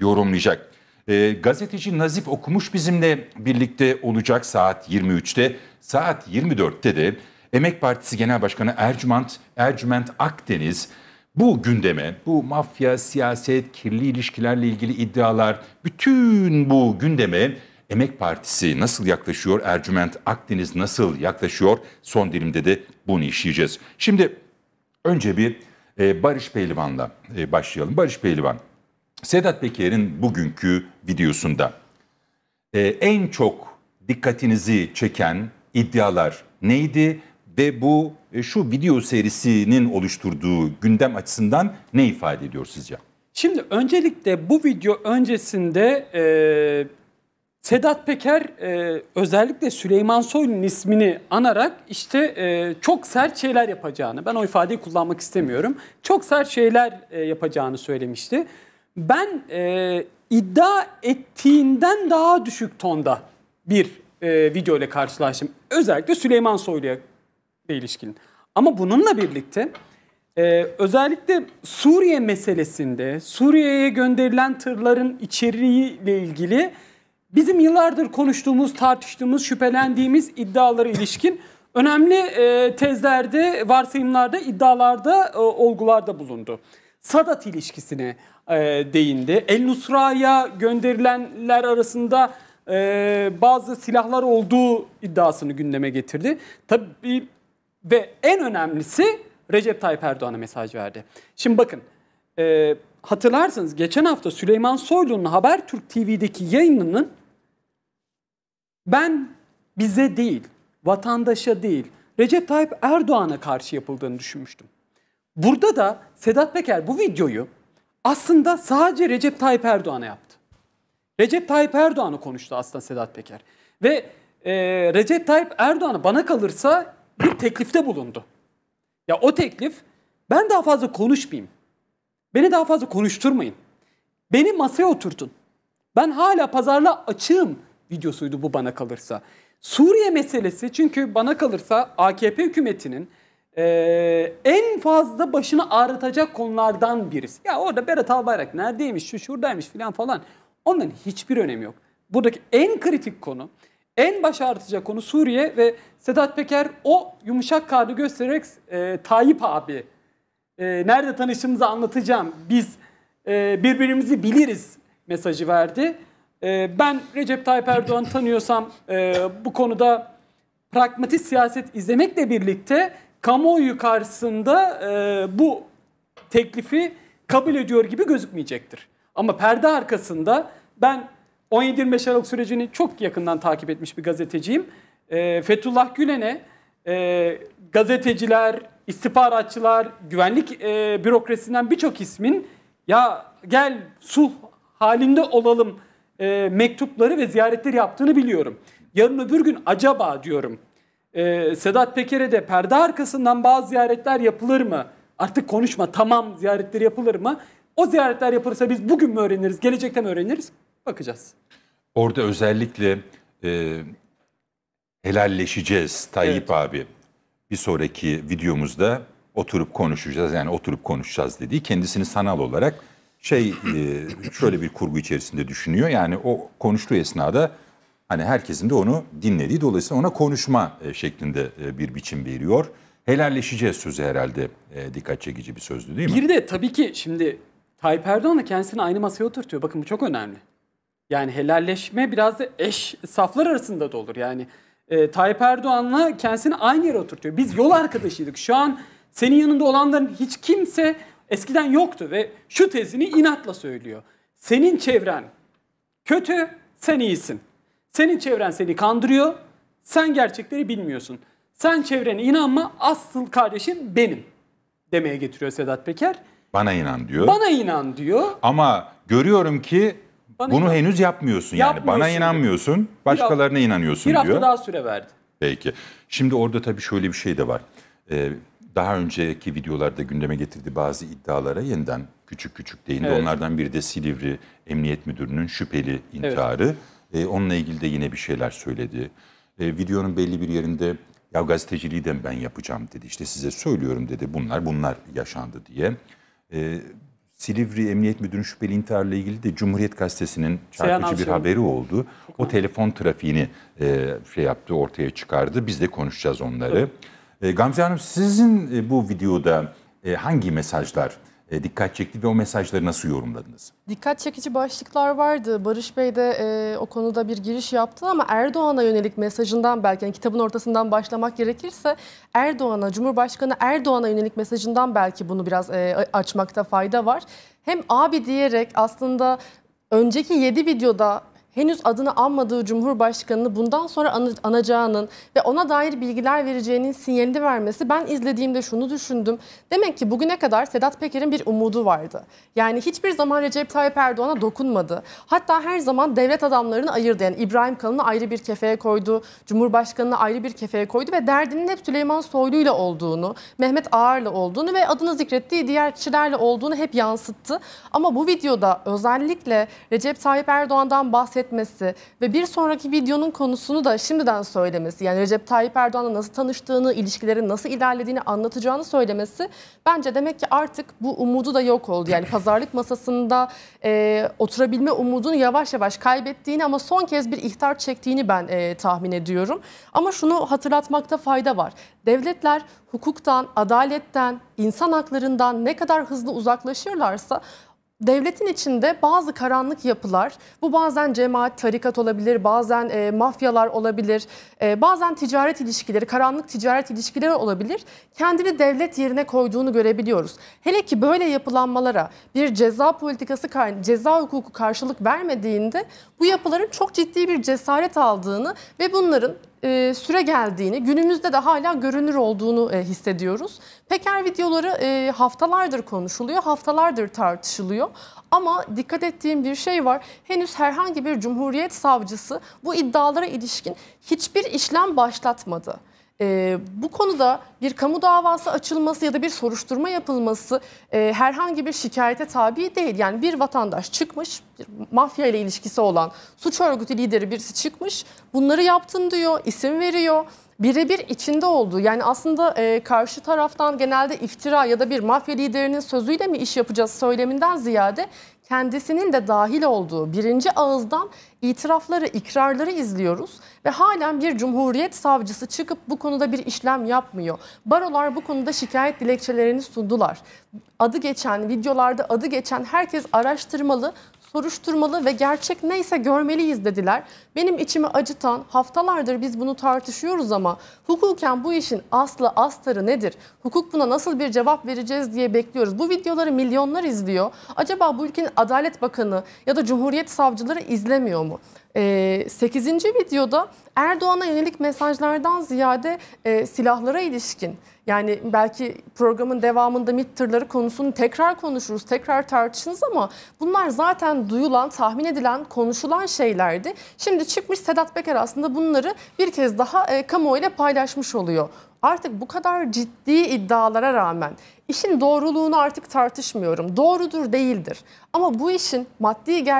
yorumlayacak. E, gazeteci Nazif Okumuş bizimle birlikte olacak saat 23'te. Saat 24'te de Emek Partisi Genel Başkanı Ercüment, Ercüment Akdeniz bu gündeme, bu mafya, siyaset, kirli ilişkilerle ilgili iddialar, bütün bu gündeme Emek Partisi nasıl yaklaşıyor, Ercüment Akdeniz nasıl yaklaşıyor son dilimde de bunu işleyeceğiz. Şimdi önce bir e, Barış Pehlivan'la e, başlayalım. Barış Pehlivan Sedat Peker'in bugünkü videosunda e, en çok dikkatinizi çeken iddialar neydi ve bu e, şu video serisinin oluşturduğu gündem açısından ne ifade ediyor sizce? Şimdi öncelikle bu video öncesinde e, Sedat Peker e, özellikle Süleyman Soylu'nun ismini anarak işte e, çok sert şeyler yapacağını, ben o ifadeyi kullanmak istemiyorum, çok sert şeyler e, yapacağını söylemişti ben e, iddia ettiğinden daha düşük tonda bir e, video ile karşılaştım. Özellikle Süleyman Soylu'ya ilişkin. Ama bununla birlikte e, özellikle Suriye meselesinde Suriye'ye gönderilen tırların içeriğiyle ilgili bizim yıllardır konuştuğumuz, tartıştığımız, şüphelendiğimiz iddialara ilişkin önemli e, tezlerde, varsayımlarda, iddialarda, e, olgularda bulundu. Sadat ilişkisine e, değindi. El Nusra'ya gönderilenler arasında e, bazı silahlar olduğu iddiasını gündeme getirdi. Tabii ve en önemlisi Recep Tayyip Erdoğan'a mesaj verdi. Şimdi bakın e, hatırlarsınız geçen hafta Süleyman Soylu'nun Habertürk TV'deki yayınının ben bize değil, vatandaşa değil, Recep Tayyip Erdoğan'a karşı yapıldığını düşünmüştüm. Burada da Sedat Peker bu videoyu aslında sadece Recep Tayyip Erdoğan'a yaptı. Recep Tayyip Erdoğan'ı konuştu aslında Sedat Peker. Ve e, Recep Tayyip Erdoğan'a bana kalırsa bir teklifte bulundu. Ya o teklif ben daha fazla konuşmayayım. Beni daha fazla konuşturmayın. Beni masaya oturtun. Ben hala pazarla açığım videosuydu bu bana kalırsa. Suriye meselesi çünkü bana kalırsa AKP hükümetinin ee, en fazla başını ağrıtacak konulardan birisi. Ya orada Berat Albayrak neredeymiş, şu şuradaymış filan falan. Onların hiçbir önemi yok. Buradaki en kritik konu, en baş ağrıtacak konu Suriye ve Sedat Peker o yumuşak kağıdı göstererek e, Tayyip abi e, nerede tanıştığımızı anlatacağım. Biz e, birbirimizi biliriz mesajı verdi. E, ben Recep Tayyip Erdoğan tanıyorsam e, bu konuda pragmatik siyaset izlemekle birlikte kamuoyu karşısında e, bu teklifi kabul ediyor gibi gözükmeyecektir. Ama perde arkasında ben 17-25 Aralık sürecini çok yakından takip etmiş bir gazeteciyim. E, Fethullah Gülen'e e, gazeteciler, istihbaratçılar, güvenlik e, bürokrasisinden birçok ismin ya gel sulh halinde olalım e, mektupları ve ziyaretleri yaptığını biliyorum. Yarın öbür gün acaba diyorum e, Sedat Peker'e de perde arkasından bazı ziyaretler yapılır mı? Artık konuşma tamam ziyaretler yapılır mı? O ziyaretler yapılırsa biz bugün mü öğreniriz, gelecekte mi öğreniriz? Bakacağız. Orada özellikle e, helalleşeceğiz Tayyip evet. abi. Bir sonraki videomuzda oturup konuşacağız. Yani oturup konuşacağız dediği kendisini sanal olarak şey e, şöyle bir kurgu içerisinde düşünüyor. Yani o konuştuğu esnada Hani herkesin de onu dinlediği dolayısıyla ona konuşma e, şeklinde e, bir biçim veriyor. Helalleşeceğiz sözü herhalde e, dikkat çekici bir sözdü değil mi? Bir de tabii ki şimdi Tayyip da kendisini aynı masaya oturtuyor. Bakın bu çok önemli. Yani helalleşme biraz da eş saflar arasında da olur. Yani e, Tayyip Erdoğan'la kendisini aynı yere oturtuyor. Biz yol arkadaşıydık. Şu an senin yanında olanların hiç kimse eskiden yoktu ve şu tezini inatla söylüyor. Senin çevren kötü, sen iyisin. Senin çevren seni kandırıyor. Sen gerçekleri bilmiyorsun. Sen çevrene inanma asıl kardeşim benim demeye getiriyor Sedat Peker. Bana inan diyor. Bana inan diyor. Ama görüyorum ki bana bunu inan. henüz yapmıyorsun, yapmıyorsun yani. Bana diyor. inanmıyorsun, başkalarına inanıyorsun diyor. Bir hafta daha süre verdi. Peki. Şimdi orada tabii şöyle bir şey de var. Ee, daha önceki videolarda gündeme getirdi bazı iddialara yeniden küçük küçük değindi. Evet. Onlardan biri de Silivri Emniyet Müdürü'nün şüpheli intiharı. Evet. E, onunla ilgili de yine bir şeyler söyledi. E, videonun belli bir yerinde ya gazeteciliği de ben yapacağım dedi. İşte size söylüyorum dedi bunlar bunlar yaşandı diye. E, Silivri Emniyet Müdürü şüpheli intiharla ilgili de Cumhuriyet Gazetesi'nin çarpıcı bir haberi oldu. O telefon trafiğini e, şey yaptı ortaya çıkardı. Biz de konuşacağız onları. Evet. E, Gamze Hanım sizin e, bu videoda e, hangi mesajlar e, dikkat çekti ve o mesajları nasıl yorumladınız? Dikkat çekici başlıklar vardı. Barış Bey de e, o konuda bir giriş yaptı ama Erdoğan'a yönelik mesajından belki yani kitabın ortasından başlamak gerekirse Erdoğan'a, Cumhurbaşkanı Erdoğan'a yönelik mesajından belki bunu biraz e, açmakta fayda var. Hem abi diyerek aslında önceki 7 videoda henüz adını anmadığı Cumhurbaşkanı'nı bundan sonra anacağının ve ona dair bilgiler vereceğinin sinyalini vermesi ben izlediğimde şunu düşündüm. Demek ki bugüne kadar Sedat Peker'in bir umudu vardı. Yani hiçbir zaman Recep Tayyip Erdoğan'a dokunmadı. Hatta her zaman devlet adamlarını ayırdı. Yani İbrahim Kalın'ı ayrı bir kefeye koydu, Cumhurbaşkanı'nı ayrı bir kefeye koydu ve derdinin hep Süleyman Soylu ile olduğunu, Mehmet Ağar'la olduğunu ve adını zikrettiği diğer kişilerle olduğunu hep yansıttı. Ama bu videoda özellikle Recep Tayyip Erdoğan'dan bahsettiği bahsetmesi ve bir sonraki videonun konusunu da şimdiden söylemesi yani Recep Tayyip Erdoğan'la nasıl tanıştığını, ilişkilerin nasıl ilerlediğini anlatacağını söylemesi bence demek ki artık bu umudu da yok oldu. Yani pazarlık masasında e, oturabilme umudunu yavaş yavaş kaybettiğini ama son kez bir ihtar çektiğini ben e, tahmin ediyorum. Ama şunu hatırlatmakta fayda var. Devletler hukuktan, adaletten, insan haklarından ne kadar hızlı uzaklaşırlarsa devletin içinde bazı karanlık yapılar, bu bazen cemaat, tarikat olabilir, bazen e, mafyalar olabilir, e, bazen ticaret ilişkileri, karanlık ticaret ilişkileri olabilir. Kendini devlet yerine koyduğunu görebiliyoruz. Hele ki böyle yapılanmalara bir ceza politikası, ceza hukuku karşılık vermediğinde bu yapıların çok ciddi bir cesaret aldığını ve bunların e, süre geldiğini, günümüzde de hala görünür olduğunu e, hissediyoruz. Peker videoları e, haftalardır konuşuluyor, haftalardır tartışılıyor. Ama dikkat ettiğim bir şey var. Henüz herhangi bir cumhuriyet savcısı bu iddialara ilişkin hiçbir işlem başlatmadı. E, bu konuda bir kamu davası açılması ya da bir soruşturma yapılması e, herhangi bir şikayete tabi değil. Yani bir vatandaş çıkmış, bir mafya ile ilişkisi olan suç örgütü lideri birisi çıkmış, bunları yaptın diyor, isim veriyor birebir içinde olduğu yani aslında e, karşı taraftan genelde iftira ya da bir mafya liderinin sözüyle mi iş yapacağız söyleminden ziyade kendisinin de dahil olduğu birinci ağızdan itirafları, ikrarları izliyoruz ve halen bir cumhuriyet savcısı çıkıp bu konuda bir işlem yapmıyor. Barolar bu konuda şikayet dilekçelerini sundular. Adı geçen, videolarda adı geçen herkes araştırmalı, soruşturmalı ve gerçek neyse görmeliyiz dediler. Benim içimi acıtan haftalardır biz bunu tartışıyoruz ama hukuken bu işin aslı astarı nedir? Hukuk buna nasıl bir cevap vereceğiz diye bekliyoruz. Bu videoları milyonlar izliyor. Acaba bu ülkenin Adalet Bakanı ya da Cumhuriyet Savcıları izlemiyor mu? E, ee, 8. videoda Erdoğan'a yönelik mesajlardan ziyade e, silahlara ilişkin yani belki programın devamında MİT tırları konusunu tekrar konuşuruz, tekrar tartışırız ama bunlar zaten duyulan, tahmin edilen, konuşulan şeylerdi. Şimdi çıkmış Sedat Peker aslında bunları bir kez daha e, kamuoyuyla paylaşmış oluyor. Artık bu kadar ciddi iddialara rağmen işin doğruluğunu artık tartışmıyorum. Doğrudur değildir. Ama bu işin maddi gerçek